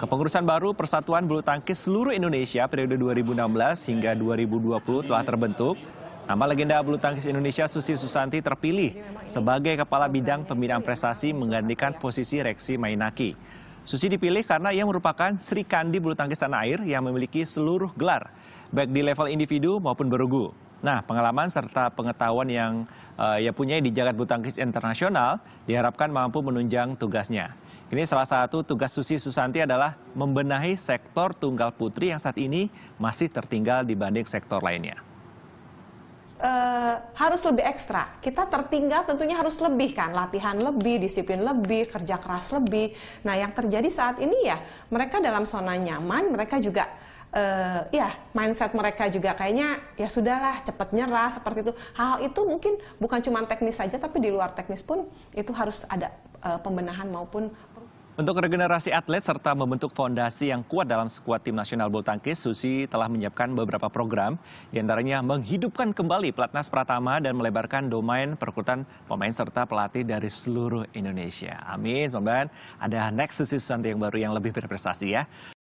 Kepengurusan baru Persatuan Bulu Tangkis seluruh Indonesia periode 2016 hingga 2020 telah terbentuk. Nama legenda bulu tangkis Indonesia Susi Susanti terpilih sebagai Kepala Bidang Pembinaan Prestasi menggantikan posisi Reksi Mainaki. Susi dipilih karena ia merupakan Sri Kandi bulu tangkis tanah air yang memiliki seluruh gelar, baik di level individu maupun berugu. Nah, pengalaman serta pengetahuan yang uh, ia punya di jagat bulu tangkis internasional diharapkan mampu menunjang tugasnya. Kini salah satu tugas Susi Susanti adalah membenahi sektor tunggal putri yang saat ini masih tertinggal dibanding sektor lainnya. Uh, harus lebih ekstra. Kita tertinggal tentunya harus lebih kan, latihan lebih, disiplin lebih, kerja keras lebih. Nah, yang terjadi saat ini ya, mereka dalam zona nyaman, mereka juga uh, ya mindset mereka juga kayaknya ya sudahlah cepat nyerah seperti itu. Hal itu mungkin bukan cuma teknis saja, tapi di luar teknis pun itu harus ada uh, pembenahan maupun untuk regenerasi atlet serta membentuk fondasi yang kuat dalam skuad tim nasional bulu tangkis, Susi telah menyiapkan beberapa program, diantaranya menghidupkan kembali pelatnas Pratama dan melebarkan domain perekrutan pemain serta pelatih dari seluruh Indonesia. Amin, mudah-mudahan ada next Susi Susanti yang baru yang lebih berprestasi ya.